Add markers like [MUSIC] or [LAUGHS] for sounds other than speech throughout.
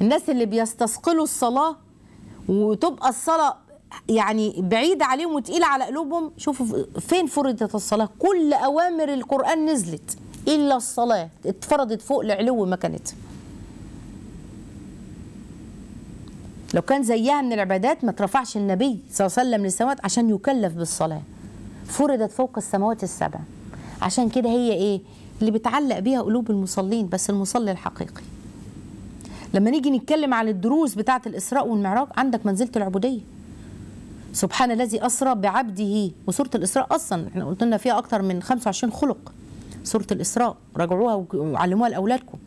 الناس اللي بيستثقلوا الصلاة وتبقى الصلاة يعني بعيدة عليهم وتقيلة على قلوبهم شوفوا فين فرضت الصلاة كل أوامر القرآن نزلت إلا الصلاة اتفرضت فوق العلو مكانتها لو كان زيها من العبادات ما ترفعش النبي صلى الله عليه وسلم للسماوات عشان يكلف بالصلاة فرضت فوق السماوات السبع عشان كده هي ايه اللي بتعلق بيها قلوب المصلين بس المصلي الحقيقي لما نيجي نتكلم عن الدروس بتاعة الإسراء والمعراج عندك منزلة العبودية سبحان الذي أسرى بعبده وسورة الإسراء أصلا احنا قلت لنا فيها أكثر من 25 خلق سورة الإسراء راجعوها وعلموها لأولادكم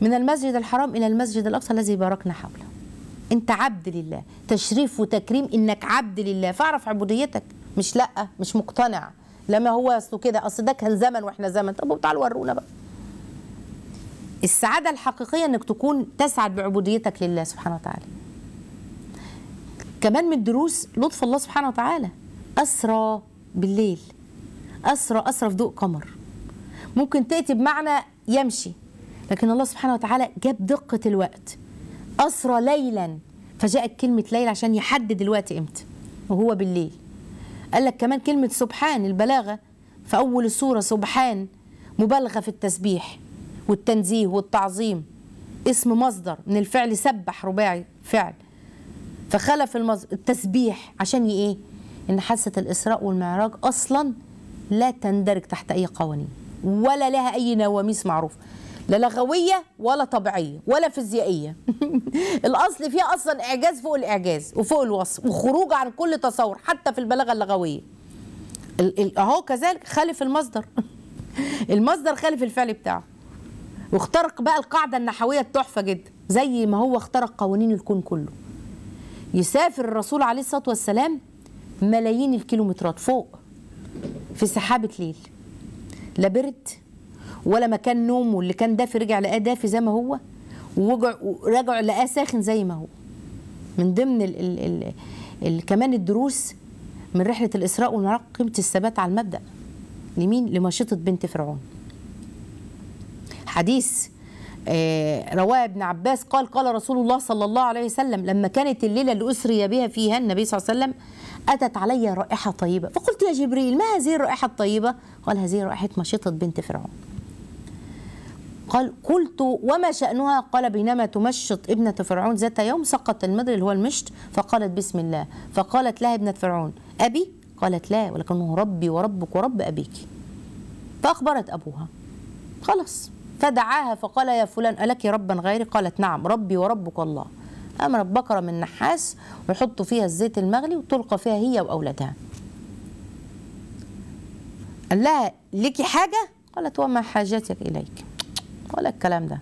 من المسجد الحرام إلى المسجد الأقصى الذي باركنا حوله أنت عبد لله تشريف وتكريم إنك عبد لله فاعرف عبوديتك مش لأ مش مقتنع لما هو أصله كده أصل ده كان زمن وإحنا زمن طب تعالوا ورونا بقى السعادة الحقيقية أنك تكون تسعد بعبوديتك لله سبحانه وتعالى كمان من الدروس لطف الله سبحانه وتعالى أسرى بالليل أسرى أسرى في ضوء قمر ممكن تأتي بمعنى يمشي لكن الله سبحانه وتعالى جاب دقة الوقت أسرى ليلا فجاءت كلمة ليل عشان يحدد الوقت إمتى وهو بالليل قال لك كمان كلمة سبحان البلاغة في أول السورة سبحان مبالغة في التسبيح والتنزيه والتعظيم اسم مصدر من الفعل سبح رباعي فعل فخلف المصدر التسبيح عشان ايه ان حاسه الاسراء والمعراج اصلا لا تندرج تحت اي قوانين ولا لها اي نواميس معروفه لا لغويه ولا طبيعيه ولا فيزيائيه [LAUGHS] الاصل فيها اصلا اعجاز فوق الاعجاز وفوق الوصف وخروج عن كل تصور حتى في البلاغه اللغويه اهو كذلك خالف المصدر [LAUGHS] المصدر خالف الفعل بتاعه واخترق بقى القاعدة النحوية التحفة جدا زي ما هو اخترق قوانين الكون كله يسافر الرسول عليه الصلاة والسلام ملايين الكيلومترات فوق في سحابة ليل لا برد ولا مكان نومه اللي كان دافي رجع لقاه دافي زي ما هو ورجع لقاه ساخن زي ما هو من ضمن ال ال الـ الـ كمان الدروس من رحلة الإسراء والمعراج قيمة الثبات على المبدأ لمين؟ لمشيطة بنت فرعون حديث آه، رواه ابن عباس قال قال رسول الله صلى الله عليه وسلم لما كانت الليلة اللي أسري بها فيها النبي صلى الله عليه وسلم أتت علي رائحة طيبة فقلت يا جبريل ما هذه الرائحة الطيبة قال هذه رائحة مشيطة بنت فرعون قال قلت وما شأنها قال بينما تمشط ابنة فرعون ذات يوم سقط المدر اللي هو المشط فقالت بسم الله فقالت لها ابنة فرعون أبي قالت لا ولكنه ربي وربك ورب أبيك فأخبرت أبوها خلاص فدعاها فقال يا فلان ألك ربا غيري قالت نعم ربي وربك الله أمرت بكرة من نحاس ويحط فيها الزيت المغلي وتلقى فيها هي وأولادها قال لها ليكي حاجة قالت وما حاجتك إليك ولا الكلام ده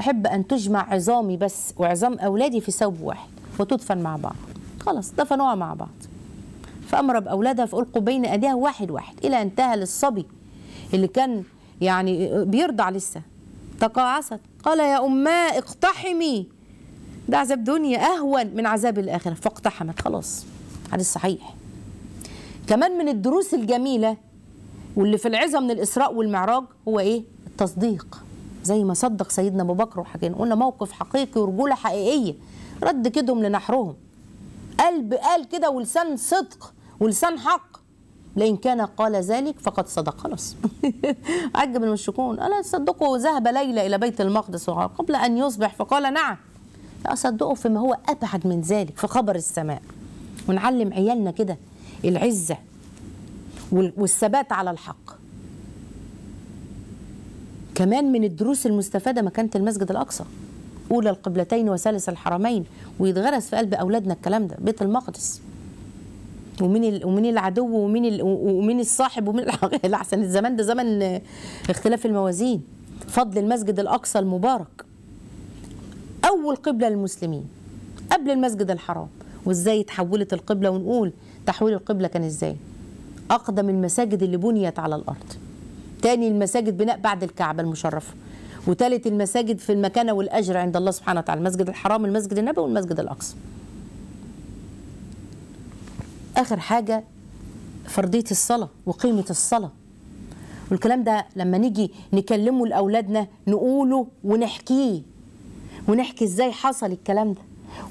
أحب أن تجمع عظامي بس وعظام أولادي في ثوب واحد وتدفن مع بعض خلاص دفنوها مع بعض فأمر بأولادها فألقوا بين أيديها واحد واحد إلى انتهى للصبي اللي كان يعني بيرضع لسه تقاعست قال يا أماه اقتحمي ده عذاب دنيا أهون من عذاب الآخرة فاقتحمت خلاص حديث صحيح كمان من الدروس الجميلة واللي في العزة من الإسراء والمعراج هو إيه التصديق زي ما صدق سيدنا أبو بكر وحكينا قلنا موقف حقيقي ورجولة حقيقية رد كدهم لنحرهم قلب قال كده ولسان صدق ولسان حق لان كان قال ذلك فقد صدق خلاص [LAUGHS] عجب المشركون ألا تصدقوا ذهب ليلى إلى بيت المقدس قبل أن يصبح فقال نعم أصدقه فيما هو أبعد من ذلك في خبر السماء ونعلم عيالنا كده العزة والثبات على الحق كمان من الدروس المستفادة مكانة المسجد الأقصى أولى القبلتين وثالث الحرمين ويتغرس في قلب أولادنا الكلام ده بيت المقدس ومين ومين العدو ومين ومين الصاحب ومين [LAUGHS] الاحسن الزمان ده زمن اختلاف الموازين فضل المسجد الاقصى المبارك اول قبله للمسلمين قبل المسجد الحرام وازاي تحولت القبله ونقول تحويل القبله كان ازاي اقدم المساجد اللي بنيت على الارض تاني المساجد بناء بعد الكعبه المشرفه وثالث المساجد في المكانه والاجر عند الله سبحانه وتعالى المسجد الحرام المسجد النبوي والمسجد الاقصى اخر حاجه فرضيه الصلاه وقيمه الصلاه والكلام ده لما نيجي نكلمه لاولادنا نقوله ونحكيه ونحكي ازاي حصل الكلام ده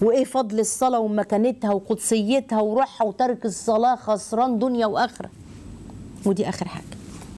وايه فضل الصلاه ومكانتها وقدسيتها وروحها وترك الصلاه خسران دنيا واخره ودي اخر حاجه